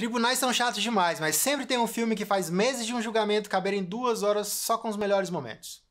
Tribunais são chatos demais, mas sempre tem um filme que faz meses de um julgamento caberem duas horas só com os melhores momentos.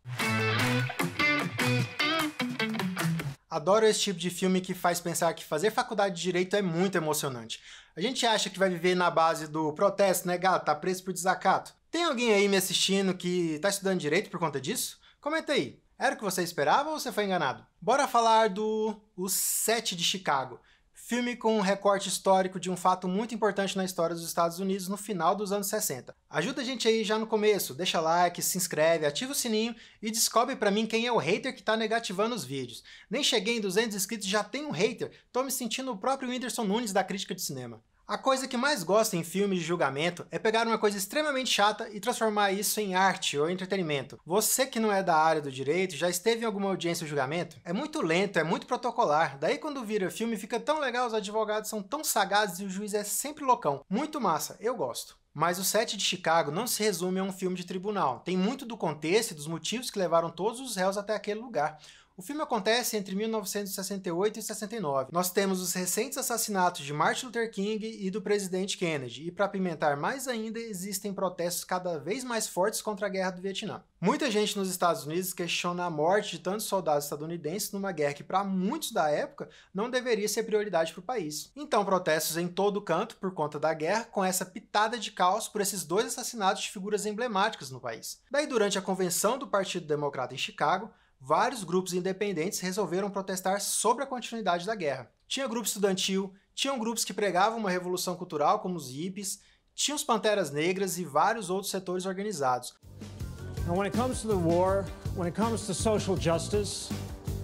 Adoro esse tipo de filme que faz pensar que fazer faculdade de direito é muito emocionante. A gente acha que vai viver na base do protesto, né, gato? Tá preso por desacato. Tem alguém aí me assistindo que tá estudando direito por conta disso? Comenta aí. Era o que você esperava ou você foi enganado? Bora falar do o Sete de Chicago, Filme com um recorte histórico de um fato muito importante na história dos Estados Unidos no final dos anos 60. Ajuda a gente aí já no começo, deixa like, se inscreve, ativa o sininho e descobre para mim quem é o hater que tá negativando os vídeos. Nem cheguei em 200 inscritos já tem um hater, tô me sentindo o próprio Whindersson Nunes da crítica de cinema. A coisa que mais gosto em filmes de julgamento é pegar uma coisa extremamente chata e transformar isso em arte ou entretenimento. Você que não é da área do direito, já esteve em alguma audiência de julgamento? É muito lento, é muito protocolar. Daí quando vira filme fica tão legal, os advogados são tão sagazes e o juiz é sempre loucão. Muito massa, eu gosto. Mas o set de Chicago não se resume a um filme de tribunal. Tem muito do contexto e dos motivos que levaram todos os réus até aquele lugar. O filme acontece entre 1968 e 69. Nós temos os recentes assassinatos de Martin Luther King e do presidente Kennedy, e para pimentar mais ainda, existem protestos cada vez mais fortes contra a guerra do Vietnã. Muita gente nos Estados Unidos questiona a morte de tantos soldados estadunidenses numa guerra que, para muitos da época, não deveria ser prioridade para o país. Então, protestos em todo canto por conta da guerra, com essa pitada de caos por esses dois assassinatos de figuras emblemáticas no país. Daí, durante a convenção do Partido Democrata em Chicago, vários grupos independentes resolveram protestar sobre a continuidade da guerra. Tinha grupo estudantil, tinham grupos que pregavam uma revolução cultural, como os hippies, tinha os Panteras Negras e vários outros setores organizados. And when it comes to the war, when it comes to social justice,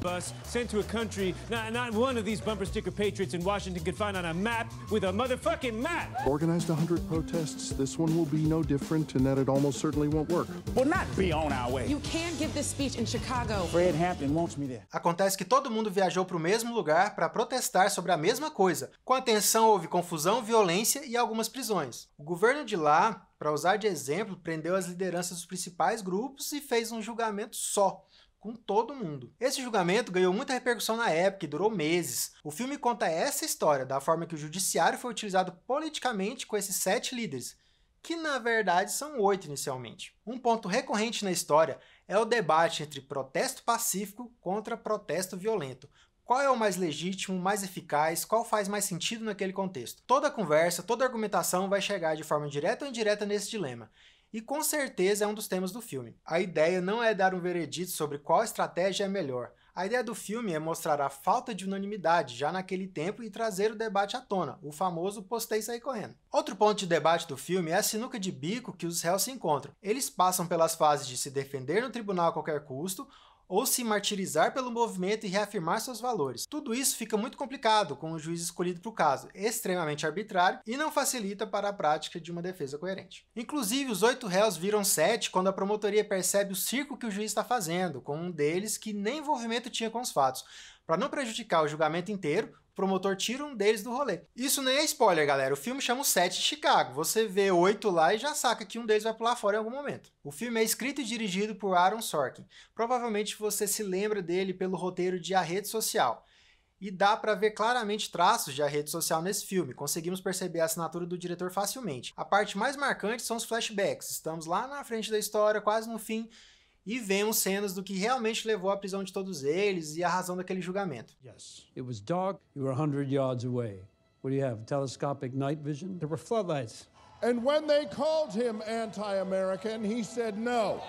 bus sent to a country not, not one of these bumper sticker patriots in Washington could find on a map with a motherfucking map. Organized 100 protests. This one will be no different that it almost certainly won't work. We'll not be on our way. You give this speech in Chicago. Fred Hampton wants me there. Acontece que todo mundo viajou para o mesmo lugar para protestar sobre a mesma coisa. Com a tensão houve confusão, violência e algumas prisões. O governo de lá para usar de exemplo, prendeu as lideranças dos principais grupos e fez um julgamento só com todo mundo. Esse julgamento ganhou muita repercussão na época e durou meses. O filme conta essa história, da forma que o judiciário foi utilizado politicamente com esses sete líderes, que na verdade são oito inicialmente. Um ponto recorrente na história é o debate entre protesto pacífico contra protesto violento, qual é o mais legítimo, mais eficaz, qual faz mais sentido naquele contexto. Toda conversa, toda argumentação vai chegar de forma direta ou indireta nesse dilema e com certeza é um dos temas do filme. A ideia não é dar um veredito sobre qual estratégia é melhor. A ideia do filme é mostrar a falta de unanimidade já naquele tempo e trazer o debate à tona, o famoso postei sair correndo. Outro ponto de debate do filme é a sinuca de bico que os réus se encontram. Eles passam pelas fases de se defender no tribunal a qualquer custo ou se martirizar pelo movimento e reafirmar seus valores. Tudo isso fica muito complicado com o juiz escolhido para o caso, extremamente arbitrário e não facilita para a prática de uma defesa coerente. Inclusive, os oito réus viram sete quando a promotoria percebe o circo que o juiz está fazendo, com um deles que nem envolvimento tinha com os fatos. Para não prejudicar o julgamento inteiro, o promotor tira um deles do rolê. Isso nem é spoiler, galera. O filme chama o Sete de Chicago. Você vê oito lá e já saca que um deles vai pular fora em algum momento. O filme é escrito e dirigido por Aaron Sorkin. Provavelmente você se lembra dele pelo roteiro de A Rede Social e dá para ver claramente traços de a rede social nesse filme. Conseguimos perceber a assinatura do diretor facilmente. A parte mais marcante são os flashbacks. Estamos lá na frente da história, quase no fim, e vemos cenas do que realmente levou à prisão de todos eles e a razão daquele julgamento. Yes. It was dark. You were 100 yards away. What do you have? Telescopic night vision? There were floodlights. And when they called him anti-American, he said no.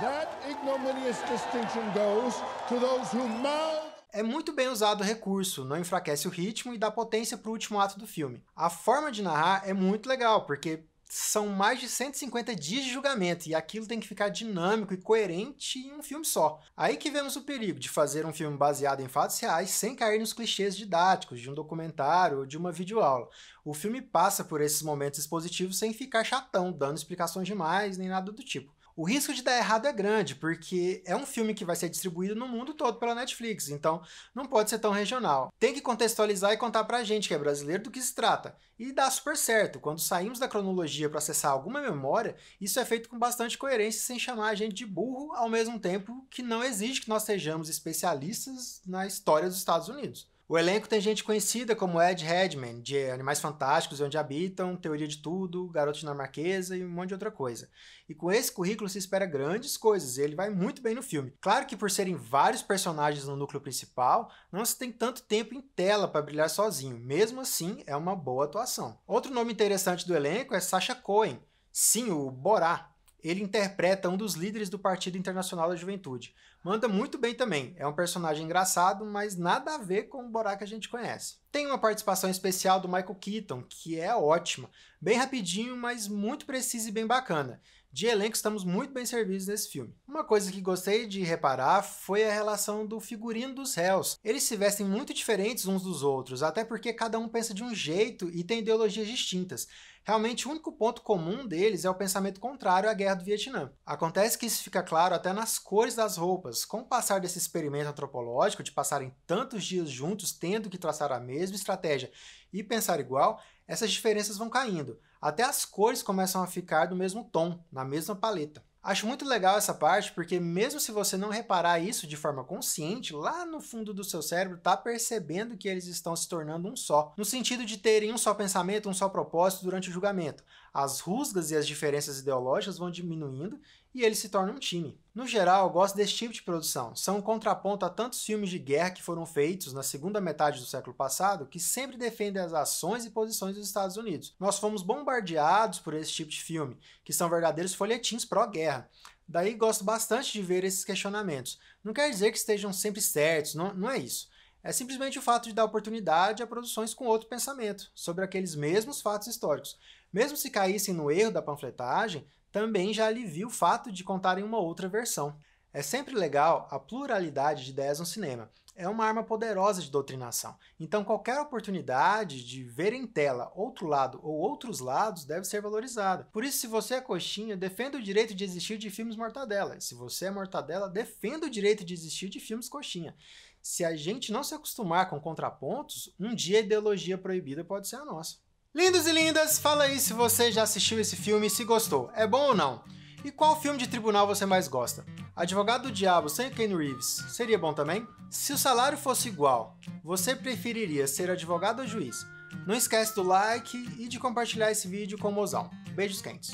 That ignominious distinction goes to those who mouth é muito bem usado o recurso, não enfraquece o ritmo e dá potência para o último ato do filme. A forma de narrar é muito legal, porque são mais de 150 dias de julgamento e aquilo tem que ficar dinâmico e coerente em um filme só. Aí que vemos o perigo de fazer um filme baseado em fatos reais sem cair nos clichês didáticos de um documentário ou de uma videoaula. O filme passa por esses momentos expositivos sem ficar chatão, dando explicações demais nem nada do tipo. O risco de dar errado é grande, porque é um filme que vai ser distribuído no mundo todo pela Netflix, então não pode ser tão regional. Tem que contextualizar e contar pra gente que é brasileiro do que se trata. E dá super certo, quando saímos da cronologia para acessar alguma memória, isso é feito com bastante coerência sem chamar a gente de burro, ao mesmo tempo que não exige que nós sejamos especialistas na história dos Estados Unidos. O elenco tem gente conhecida como Ed Redman, de Animais Fantásticos e Onde Habitam, Teoria de Tudo, Garoto Dinamarquesa e um monte de outra coisa. E com esse currículo se espera grandes coisas, e ele vai muito bem no filme. Claro que por serem vários personagens no núcleo principal, não se tem tanto tempo em tela para brilhar sozinho. Mesmo assim, é uma boa atuação. Outro nome interessante do elenco é Sasha Cohen. Sim, o Borá, ele interpreta um dos líderes do Partido Internacional da Juventude. Manda muito bem também, é um personagem engraçado, mas nada a ver com o Borá que a gente conhece. Tem uma participação especial do Michael Keaton, que é ótima, bem rapidinho, mas muito precisa e bem bacana. De elenco, estamos muito bem servidos nesse filme. Uma coisa que gostei de reparar foi a relação do figurino dos réus. Eles se vestem muito diferentes uns dos outros, até porque cada um pensa de um jeito e tem ideologias distintas. Realmente, o único ponto comum deles é o pensamento contrário à guerra do Vietnã. Acontece que isso fica claro até nas cores das roupas. Com o passar desse experimento antropológico de passarem tantos dias juntos, tendo que traçar a mesma estratégia e pensar igual, essas diferenças vão caindo. Até as cores começam a ficar do mesmo tom, na mesma paleta. Acho muito legal essa parte porque, mesmo se você não reparar isso de forma consciente, lá no fundo do seu cérebro está percebendo que eles estão se tornando um só, no sentido de terem um só pensamento, um só propósito durante o julgamento. As rusgas e as diferenças ideológicas vão diminuindo e eles se tornam um time. No geral, eu gosto desse tipo de produção. São um contraponto a tantos filmes de guerra que foram feitos na segunda metade do século passado que sempre defendem as ações e posições dos Estados Unidos. Nós fomos bombardeados por esse tipo de filme, que são verdadeiros folhetins pró-guerra. Daí gosto bastante de ver esses questionamentos. Não quer dizer que estejam sempre certos, não, não é isso. É simplesmente o fato de dar oportunidade a produções com outro pensamento, sobre aqueles mesmos fatos históricos. Mesmo se caíssem no erro da panfletagem, também já alivia o fato de contarem uma outra versão. É sempre legal a pluralidade de ideias no cinema. É uma arma poderosa de doutrinação. Então, qualquer oportunidade de ver em tela outro lado ou outros lados deve ser valorizada. Por isso, se você é coxinha, defenda o direito de existir de filmes mortadela. Se você é mortadela, defenda o direito de existir de filmes coxinha. Se a gente não se acostumar com contrapontos, um dia a ideologia proibida pode ser a nossa. Lindos e lindas, fala aí se você já assistiu esse filme e se gostou. É bom ou não? E qual filme de tribunal você mais gosta? Advogado do Diabo sem Ken Reeves seria bom também? Se o salário fosse igual, você preferiria ser advogado ou juiz? Não esquece do like e de compartilhar esse vídeo com o mozão. Beijos quentes.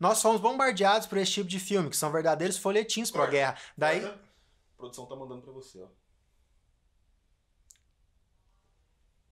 Nós fomos bombardeados por esse tipo de filme, que são verdadeiros folhetins pra guerra. Daí... A produção tá mandando pra você, ó.